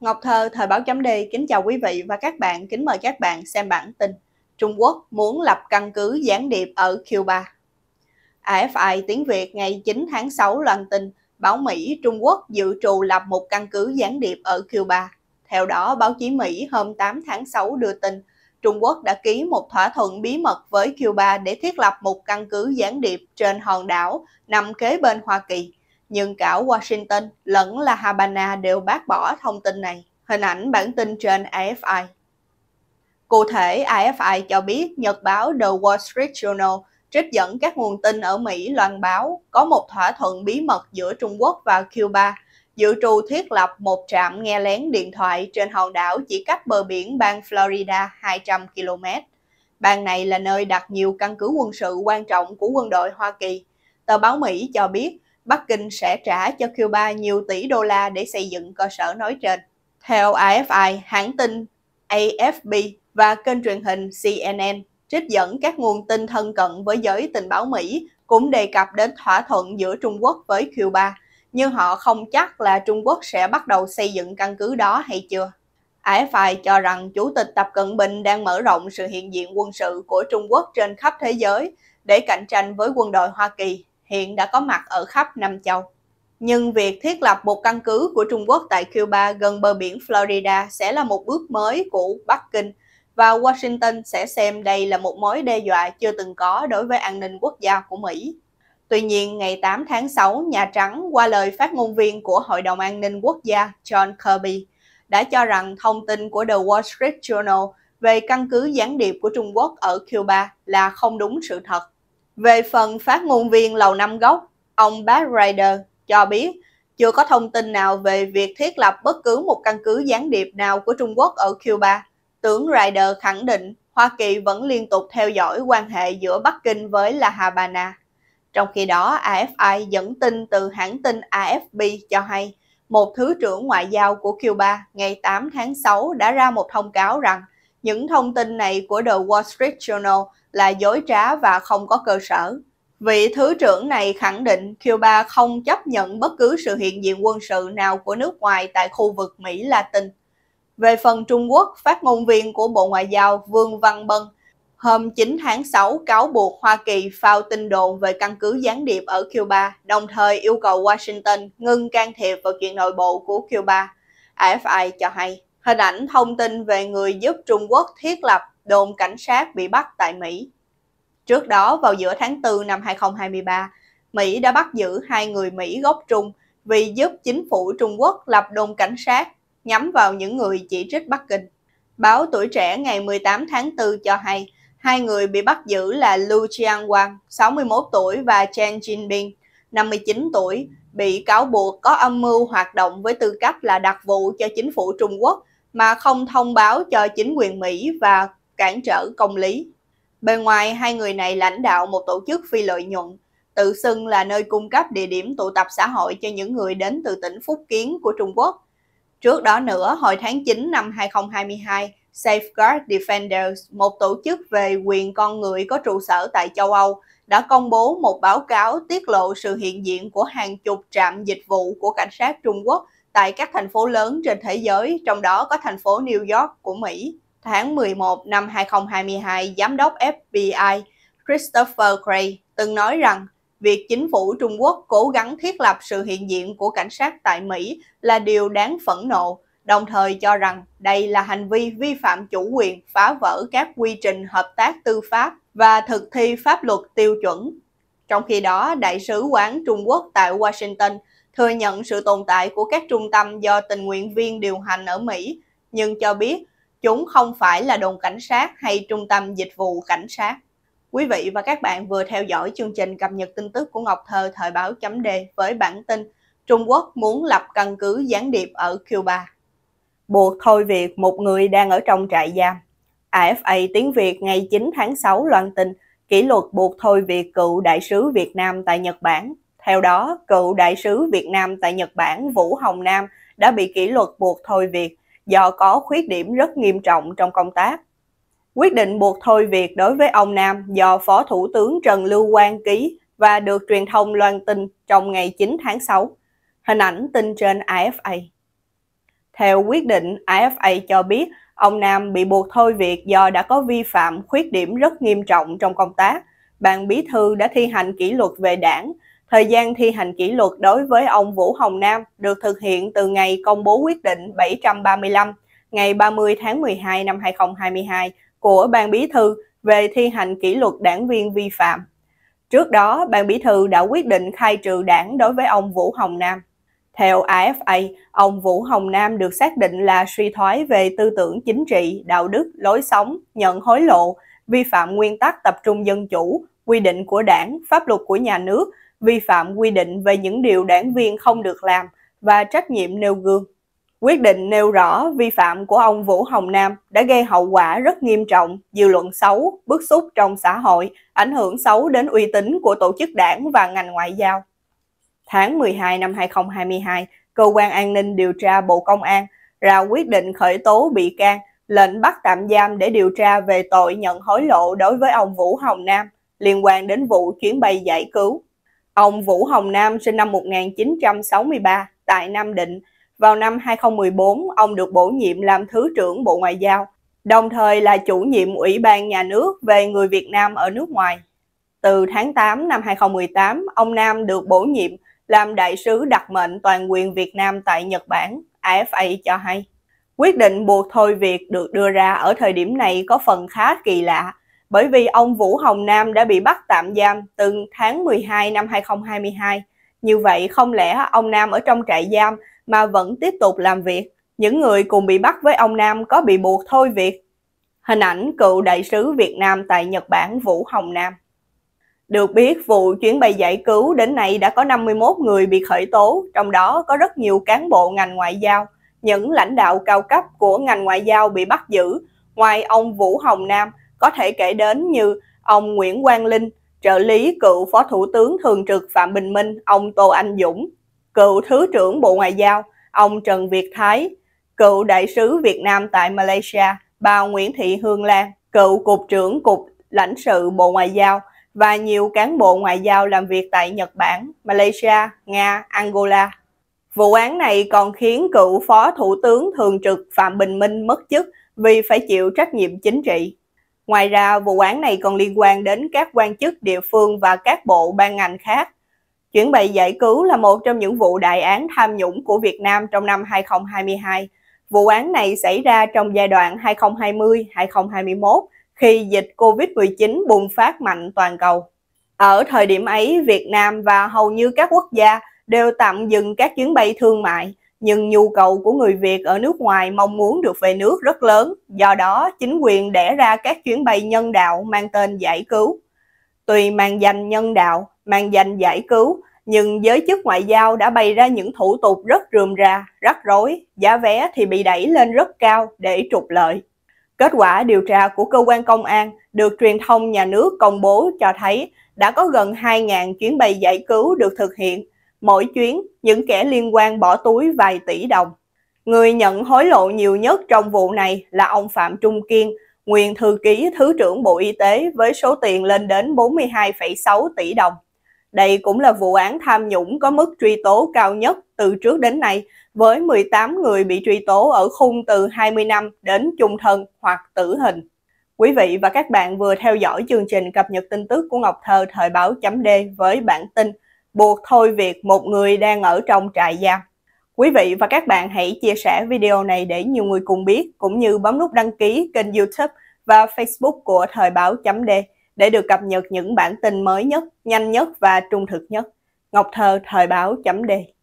Ngọc Thơ, Thời báo chấm đê, kính chào quý vị và các bạn, kính mời các bạn xem bản tin Trung Quốc muốn lập căn cứ gián điệp ở Cuba AFI tiếng Việt ngày 9 tháng 6 loan tin báo Mỹ Trung Quốc dự trù lập một căn cứ gián điệp ở Cuba. Theo đó, báo chí Mỹ hôm 8 tháng 6 đưa tin Trung Quốc đã ký một thỏa thuận bí mật với Cuba để thiết lập một căn cứ gián điệp trên hòn đảo nằm kế bên Hoa Kỳ nhưng cả Washington lẫn La Habana đều bác bỏ thông tin này. Hình ảnh bản tin trên AFI. Cụ thể, AFI cho biết nhật báo The Wall Street Journal trích dẫn các nguồn tin ở Mỹ loan báo có một thỏa thuận bí mật giữa Trung Quốc và Cuba dự trù thiết lập một trạm nghe lén điện thoại trên hòn đảo chỉ cách bờ biển bang Florida 200 km. Bang này là nơi đặt nhiều căn cứ quân sự quan trọng của quân đội Hoa Kỳ. Tờ báo Mỹ cho biết Bắc Kinh sẽ trả cho Cuba nhiều tỷ đô la để xây dựng cơ sở nói trên. Theo AFI, hãng tin AFP và kênh truyền hình CNN trích dẫn các nguồn tin thân cận với giới tình báo Mỹ cũng đề cập đến thỏa thuận giữa Trung Quốc với Cuba, nhưng họ không chắc là Trung Quốc sẽ bắt đầu xây dựng căn cứ đó hay chưa. AFI cho rằng Chủ tịch Tập Cận Bình đang mở rộng sự hiện diện quân sự của Trung Quốc trên khắp thế giới để cạnh tranh với quân đội Hoa Kỳ hiện đã có mặt ở khắp năm châu. Nhưng việc thiết lập một căn cứ của Trung Quốc tại Cuba gần bờ biển Florida sẽ là một bước mới của Bắc Kinh và Washington sẽ xem đây là một mối đe dọa chưa từng có đối với an ninh quốc gia của Mỹ. Tuy nhiên, ngày 8 tháng 6, Nhà Trắng qua lời phát ngôn viên của Hội đồng An ninh Quốc gia John Kirby đã cho rằng thông tin của The Wall Street Journal về căn cứ gián điệp của Trung Quốc ở Cuba là không đúng sự thật. Về phần phát ngôn viên Lầu Năm Góc, ông Bad Rider cho biết chưa có thông tin nào về việc thiết lập bất cứ một căn cứ gián điệp nào của Trung Quốc ở Cuba. Tướng Rider khẳng định Hoa Kỳ vẫn liên tục theo dõi quan hệ giữa Bắc Kinh với La Habana. Trong khi đó, AFI dẫn tin từ hãng tin AFP cho hay một Thứ trưởng Ngoại giao của Cuba ngày 8 tháng 6 đã ra một thông cáo rằng những thông tin này của The Wall Street Journal là dối trá và không có cơ sở. Vị Thứ trưởng này khẳng định Cuba không chấp nhận bất cứ sự hiện diện quân sự nào của nước ngoài tại khu vực Mỹ Latin. Về phần Trung Quốc, phát ngôn viên của Bộ Ngoại giao Vương Văn Bân hôm 9 tháng 6 cáo buộc Hoa Kỳ phao tin đồn về căn cứ gián điệp ở Cuba, đồng thời yêu cầu Washington ngưng can thiệp vào chuyện nội bộ của Cuba. AFI cho hay hình ảnh thông tin về người giúp Trung Quốc thiết lập đồn cảnh sát bị bắt tại Mỹ. Trước đó, vào giữa tháng 4 năm 2023, Mỹ đã bắt giữ hai người Mỹ gốc Trung vì giúp chính phủ Trung Quốc lập đồn cảnh sát nhắm vào những người chỉ trích Bắc Kinh. Báo Tuổi Trẻ ngày 18 tháng 4 cho hay, hai người bị bắt giữ là Lu Qianwang, 61 tuổi và Chen Jinbing, 59 tuổi, bị cáo buộc có âm mưu hoạt động với tư cách là đặc vụ cho chính phủ Trung Quốc mà không thông báo cho chính quyền Mỹ và cản trở công lý. Bề ngoài, hai người này lãnh đạo một tổ chức phi lợi nhuận, tự xưng là nơi cung cấp địa điểm tụ tập xã hội cho những người đến từ tỉnh Phúc Kiến của Trung Quốc. Trước đó nữa, hồi tháng 9 năm 2022, Safeguard Defenders, một tổ chức về quyền con người có trụ sở tại châu Âu, đã công bố một báo cáo tiết lộ sự hiện diện của hàng chục trạm dịch vụ của cảnh sát Trung Quốc tại các thành phố lớn trên thế giới, trong đó có thành phố New York của Mỹ. Tháng 11 năm 2022, Giám đốc FBI Christopher Cray từng nói rằng việc chính phủ Trung Quốc cố gắng thiết lập sự hiện diện của cảnh sát tại Mỹ là điều đáng phẫn nộ, đồng thời cho rằng đây là hành vi vi phạm chủ quyền, phá vỡ các quy trình hợp tác tư pháp và thực thi pháp luật tiêu chuẩn. Trong khi đó, Đại sứ quán Trung Quốc tại Washington thừa nhận sự tồn tại của các trung tâm do tình nguyện viên điều hành ở Mỹ, nhưng cho biết chúng không phải là đồn cảnh sát hay trung tâm dịch vụ cảnh sát. Quý vị và các bạn vừa theo dõi chương trình cập nhật tin tức của Ngọc Thơ thời báo chấm đề với bản tin Trung Quốc muốn lập căn cứ gián điệp ở Cuba. Buộc thôi việc một người đang ở trong trại giam. AFA tiếng Việt ngày 9 tháng 6 loan tin kỷ luật buộc thôi việc cựu đại sứ Việt Nam tại Nhật Bản theo đó, cựu đại sứ Việt Nam tại Nhật Bản Vũ Hồng Nam đã bị kỷ luật buộc thôi việc do có khuyết điểm rất nghiêm trọng trong công tác. Quyết định buộc thôi việc đối với ông Nam do Phó Thủ tướng Trần Lưu Quang ký và được truyền thông loan tin trong ngày 9 tháng 6. Hình ảnh tin trên AFA. Theo quyết định, AFA cho biết ông Nam bị buộc thôi việc do đã có vi phạm khuyết điểm rất nghiêm trọng trong công tác. Ban bí thư đã thi hành kỷ luật về đảng, Thời gian thi hành kỷ luật đối với ông Vũ Hồng Nam được thực hiện từ ngày công bố quyết định 735 ngày 30 tháng 12 năm 2022 của Ban Bí thư về thi hành kỷ luật đảng viên vi phạm. Trước đó, Ban Bí thư đã quyết định khai trừ đảng đối với ông Vũ Hồng Nam. Theo AFA, ông Vũ Hồng Nam được xác định là suy thoái về tư tưởng chính trị, đạo đức, lối sống, nhận hối lộ, vi phạm nguyên tắc tập trung dân chủ, quy định của đảng, pháp luật của nhà nước, vi phạm quy định về những điều đảng viên không được làm và trách nhiệm nêu gương. Quyết định nêu rõ vi phạm của ông Vũ Hồng Nam đã gây hậu quả rất nghiêm trọng, dư luận xấu, bức xúc trong xã hội, ảnh hưởng xấu đến uy tín của tổ chức đảng và ngành ngoại giao. Tháng 12 năm 2022, Cơ quan An ninh Điều tra Bộ Công an ra quyết định khởi tố bị can, lệnh bắt tạm giam để điều tra về tội nhận hối lộ đối với ông Vũ Hồng Nam liên quan đến vụ chuyến bay giải cứu. Ông Vũ Hồng Nam sinh năm 1963 tại Nam Định. Vào năm 2014, ông được bổ nhiệm làm Thứ trưởng Bộ Ngoại giao, đồng thời là chủ nhiệm Ủy ban Nhà nước về người Việt Nam ở nước ngoài. Từ tháng 8 năm 2018, ông Nam được bổ nhiệm làm đại sứ đặc mệnh toàn quyền Việt Nam tại Nhật Bản, AFA cho hay. Quyết định buộc thôi việc được đưa ra ở thời điểm này có phần khá kỳ lạ bởi vì ông Vũ Hồng Nam đã bị bắt tạm giam từ tháng 12 năm 2022. Như vậy không lẽ ông Nam ở trong trại giam mà vẫn tiếp tục làm việc? Những người cùng bị bắt với ông Nam có bị buộc thôi việc? Hình ảnh cựu đại sứ Việt Nam tại Nhật Bản Vũ Hồng Nam. Được biết, vụ chuyến bay giải cứu đến nay đã có 51 người bị khởi tố, trong đó có rất nhiều cán bộ ngành ngoại giao. Những lãnh đạo cao cấp của ngành ngoại giao bị bắt giữ, ngoài ông Vũ Hồng Nam, có thể kể đến như ông Nguyễn Quang Linh, trợ lý cựu Phó Thủ tướng Thường trực Phạm Bình Minh, ông Tô Anh Dũng, cựu Thứ trưởng Bộ Ngoại giao, ông Trần Việt Thái, cựu Đại sứ Việt Nam tại Malaysia, bà Nguyễn Thị Hương Lan, cựu Cục trưởng Cục lãnh sự Bộ Ngoại giao và nhiều cán bộ ngoại giao làm việc tại Nhật Bản, Malaysia, Nga, Angola. Vụ án này còn khiến cựu Phó Thủ tướng Thường trực Phạm Bình Minh mất chức vì phải chịu trách nhiệm chính trị. Ngoài ra, vụ án này còn liên quan đến các quan chức địa phương và các bộ ban ngành khác. Chuyển bị giải cứu là một trong những vụ đại án tham nhũng của Việt Nam trong năm 2022. Vụ án này xảy ra trong giai đoạn 2020-2021 khi dịch COVID-19 bùng phát mạnh toàn cầu. Ở thời điểm ấy, Việt Nam và hầu như các quốc gia đều tạm dừng các chuyến bay thương mại – nhưng nhu cầu của người Việt ở nước ngoài mong muốn được về nước rất lớn, do đó chính quyền đẻ ra các chuyến bay nhân đạo mang tên giải cứu. Tùy mang danh nhân đạo, mang danh giải cứu, nhưng giới chức ngoại giao đã bày ra những thủ tục rất rườm rà, rắc rối, giá vé thì bị đẩy lên rất cao để trục lợi. Kết quả điều tra của cơ quan công an được truyền thông nhà nước công bố cho thấy đã có gần 2.000 chuyến bay giải cứu được thực hiện, Mỗi chuyến, những kẻ liên quan bỏ túi vài tỷ đồng. Người nhận hối lộ nhiều nhất trong vụ này là ông Phạm Trung Kiên, nguyên thư ký Thứ trưởng Bộ Y tế với số tiền lên đến 42,6 tỷ đồng. Đây cũng là vụ án tham nhũng có mức truy tố cao nhất từ trước đến nay, với 18 người bị truy tố ở khung từ 20 năm đến chung thân hoặc tử hình. Quý vị và các bạn vừa theo dõi chương trình cập nhật tin tức của Ngọc Thơ thời báo chấm D với bản tin buộc thôi việc một người đang ở trong trại giam. Quý vị và các bạn hãy chia sẻ video này để nhiều người cùng biết, cũng như bấm nút đăng ký kênh youtube và facebook của Thời báo chấm D để được cập nhật những bản tin mới nhất, nhanh nhất và trung thực nhất. Ngọc Thơ Thời báo chấm D